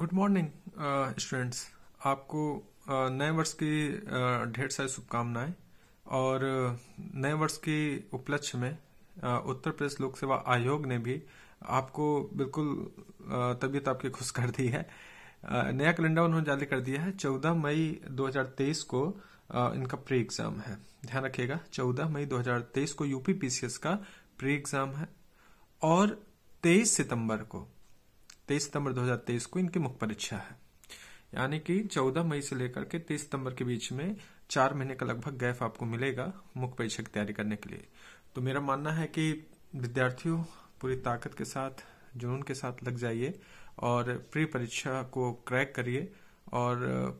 good morning students आपको uh, नए वर्ष की uh, ढेर सारी शुभकामनाएं और uh, नए वर्ष के उपलक्ष्य में uh, उत्तर प्रदेश लोक सेवा आयोग ने भी आपको बिल्कुल uh, तबीयत आपकी खुश कर दी है uh, नया कैलेंडर उन्होंने जारी कर दिया है 14 मई 2023 को इनका प्री एग्जाम है ध्यान रखिएगा 14 मई 2023 को यूपी पीसीएस का प्री एग्जाम है और 23 सितंबर को तेईस सितंबर 2023 को इनकी मुख्य परीक्षा है यानी कि 14 मई से लेकर के 23 सितंबर के बीच में चार महीने का लगभग गैप आपको मिलेगा मुख्य परीक्षा की तैयारी करने के लिए तो मेरा मानना है कि विद्यार्थियों पूरी ताकत के साथ जुनून के साथ लग जाइए और प्री परीक्षा को क्रैक करिए और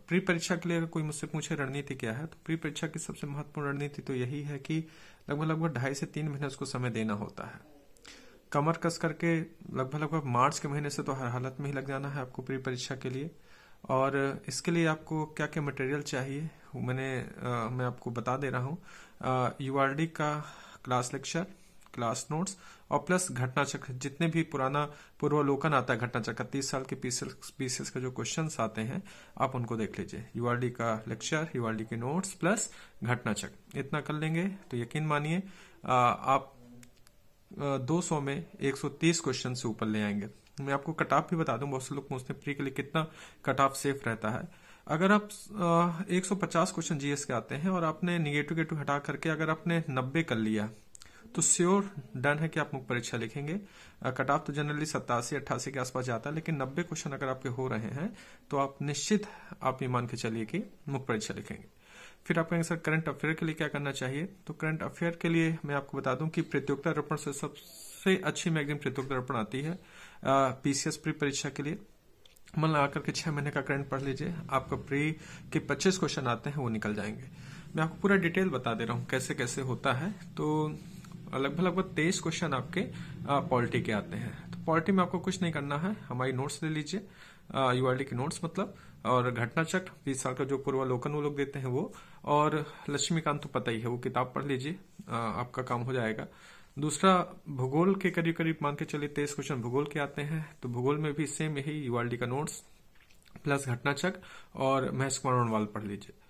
प्री परीक्षा के लिए अगर कोई मुझसे पूछे रणनीति क्या है तो प्री परीक्षा की सबसे महत्वपूर्ण रणनीति तो यही है कि लगभग लगभग ढाई से तीन महीने उसको समय देना होता है कमर कस करके लगभग लगभग मार्च के महीने से तो हर हालत में ही लग जाना है आपको प्री परीक्षा के लिए और इसके लिए आपको क्या क्या मटेरियल चाहिए मैंने आ, मैं आपको बता दे रहा हूँ यू का क्लास लेक्चर क्लास नोट्स और प्लस घटना चक्र जितने भी पुराना पूर्वालोकन आता है घटना चक्र तीस साल के पीसीएस के जो क्वेश्चन आते हैं आप उनको देख लीजिए यूआरडी का लेक्चर यूआरडी के नोट्स प्लस घटना चक्र इतना कर लेंगे तो यकीन मानिए आप 200 में 130 क्वेश्चन से ऊपर ले आएंगे मैं आपको कट ऑफ भी बता दूं बहुत से लोग पूछते हैं प्री के लिए कितना कट ऑफ सेफ रहता है अगर आप आ, 150 क्वेश्चन जीएस के आते हैं और आपने निगेटिव गेटिव हटा करके अगर आपने 90 कर लिया तो श्योर डन है कि आप मुख्य परीक्षा लिखेंगे कट ऑफ तो जनरली सत्तासी अट्ठासी के आसपास जाता है लेकिन नब्बे क्वेश्चन अगर आपके हो रहे हैं तो आप निश्चित आप ये मान के चलिए कि मुख्य परीक्षा लिखेंगे फिर आपको सर करंट अफेयर के लिए क्या करना चाहिए तो करंट अफेयर के लिए मैं आपको बता दूं कि प्रतियोगिता रोपण से सबसे अच्छी मैगजीन प्रतियोगिता रोपण आती है पीसीएस प्री परीक्षा के लिए मन मतलब लगा करके छह महीने का करंट पढ़ लीजिए आपका प्री के पच्चीस क्वेश्चन आते हैं वो निकल जाएंगे मैं आपको पूरा डिटेल बता दे रहा हूँ कैसे कैसे होता है तो लगभग लगभग तेईस क्वेश्चन आपके पॉलिटी के आते हैं पॉलिटी में आपको कुछ नहीं करना है हमारी नोट्स ले लीजिए यूआरडी के नोट्स मतलब और चक्र बीस साल का जो पूर्वालोकन वो लोग देते हैं वो और लक्ष्मीकांत तो पता ही है वो किताब पढ़ लीजिए आपका काम हो जाएगा दूसरा भूगोल के करीब करीब मान के चलिए तेईस क्वेश्चन भूगोल के आते हैं तो भूगोल में भी सेम यही यूआरडी का नोट्स प्लस घटनाचक्र और महेश कुमार वाल पढ़ लीजिए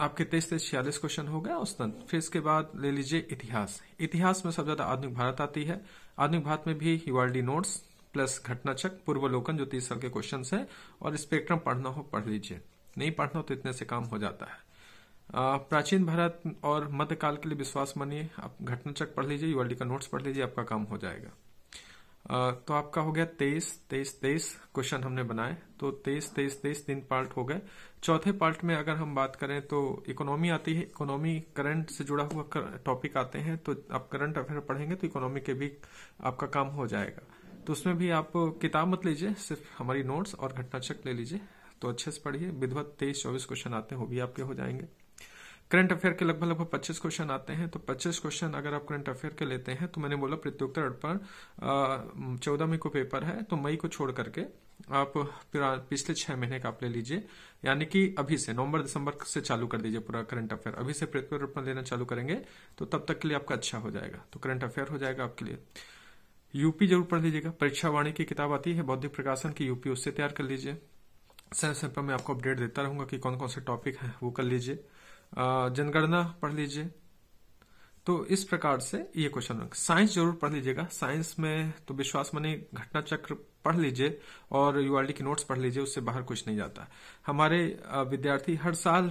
आपके तेईस तेईस छियालीस क्वेश्चन हो गया औसतन फिर इसके बाद ले लीजिए इतिहास इतिहास में सबसे ज्यादा आधुनिक भारत आती है आधुनिक भारत में भी यूआरडी नोट्स प्लस घटनाचक पूर्वलोकन जो तीस साल के क्वेश्चन है और स्पेक्ट्रम पढ़ना हो पढ़ लीजिए नहीं पढ़ना हो तो इतने से काम हो जाता है प्राचीन भारत और मध्यकाल के लिए विश्वास मानिए आप घटनाचक पढ़ लीजिए यूआरडी का नोट्स पढ़ लीजिए आपका काम हो जाएगा तो आपका हो गया तेईस तेईस तेईस क्वेश्चन हमने बनाए तो तेईस तेईस तेईस तीन पार्ट हो गए चौथे पार्ट में अगर हम बात करें तो इकोनॉमी आती है इकोनॉमी करंट से जुड़ा हुआ टॉपिक आते हैं तो आप करंट अफेयर पढ़ेंगे तो इकोनॉमी के भी आपका काम हो जाएगा तो उसमें भी आप किताब मत लीजिए सिर्फ हमारी नोट्स और घटनाचक ले लीजिए तो अच्छे से पढ़िए विधवत तेईस चौबीस क्वेश्चन आते हैं वो भी आपके हो जाएंगे करंट अफेयर के लगभग लगभग 25 क्वेश्चन आते हैं तो 25 क्वेश्चन अगर आप करंट अफेयर के लेते हैं तो मैंने बोला प्रत्युत्तर अर्पण चौदह मई को पेपर है तो मई को छोड़ करके आप पिछले छह महीने का आप ले लीजिए यानी कि अभी से नवंबर दिसंबर से चालू कर दीजिए पूरा करंट अफेयर अभी से प्रत्युत्तर अर्पण लेना चालू करेंगे तो तब तक के लिए आपका अच्छा हो जाएगा तो करंट अफेयर हो जाएगा आपके लिए यूपी जरूर पढ़ लीजिएगा परीक्षा वाणी की किताब आती है बौद्धिक प्रकाशन की यूपी उससे तैयार कर लीजिए सेंस पर मैं आपको अपडेट देता रहूंगा कि कौन कौन से टॉपिक है वो कर लीजिए जनगणना पढ़ लीजिए तो इस प्रकार से ये क्वेश्चन साइंस जरूर पढ़ लीजिएगा साइंस में तो विश्वास मनी घटना चक्र पढ़ लीजिए और यू की नोट्स पढ़ लीजिए उससे बाहर कुछ नहीं जाता हमारे विद्यार्थी हर साल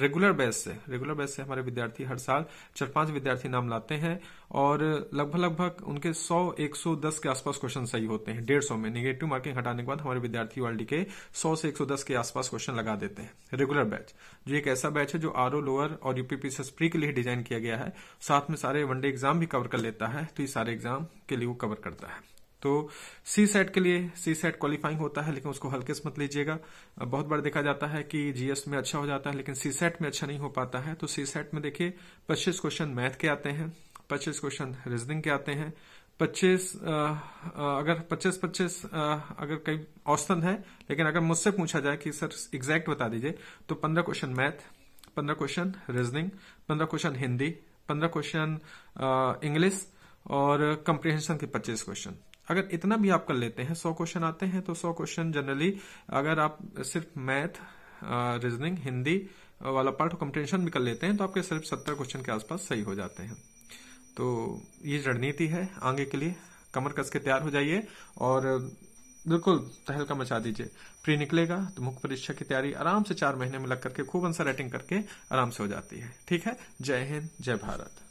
रेगुलर बेस से रेगुलर बेस से हमारे विद्यार्थी हर साल चार पांच विद्यार्थी नाम लाते हैं और लगभग लगभग उनके 100 110 के आसपास क्वेश्चन सही होते हैं डेढ़ सौ में निगेटिव मार्किंग हटाने के बाद हमारे विद्यार्थी यू के सौ से एक के आसपास क्वेश्चन लगा देते हैं रेगुलर बैच जो एक ऐसा बैच है जो आर लोअर और यूपीपीसी प्री के लिए डिजाइन किया गया है साथ में सारे वनडे एग्जाम भी कवर कर लेता है तो ये सारे एग्जाम के लिए वो कवर करता है तो सी सेट के लिए सी सेट क्वालिफाइंग होता है लेकिन उसको हल्के मत लीजिएगा बहुत बार देखा जाता है कि जीएस में अच्छा हो जाता है लेकिन सी सेट में अच्छा नहीं हो पाता है तो सी सेट में देखिए पच्चीस क्वेश्चन मैथ के आते हैं पच्चीस क्वेश्चन रीजनिंग के आते हैं पच्चीस अगर पच्चीस पच्चीस अगर कई औसतन है लेकिन अगर मुझसे पूछा जाए कि सर एग्जैक्ट बता दीजिए तो पंद्रह क्वेश्चन मैथ पंद्रह क्वेश्चन रीजनिंग पंद्रह क्वेश्चन हिंदी पंद्रह क्वेश्चन इंग्लिश और कम्प्रिहेंशन के पच्चीस क्वेश्चन अगर इतना भी आप कर लेते हैं सौ क्वेश्चन आते हैं तो सौ क्वेश्चन जनरली अगर आप सिर्फ मैथ रीजनिंग हिंदी वाला पार्ट कंप्टेंशन भी कर लेते हैं तो आपके सिर्फ सत्तर क्वेश्चन के आसपास सही हो जाते हैं तो ये रणनीति है आगे के लिए कमर कस के तैयार हो जाइए और बिल्कुल तहलका मचा दीजिए प्री निकलेगा तो मुख्य परीक्षा की तैयारी आराम से चार महीने में लग करके खूब अंसर राइटिंग करके आराम से हो जाती है ठीक है जय हिंद जय भारत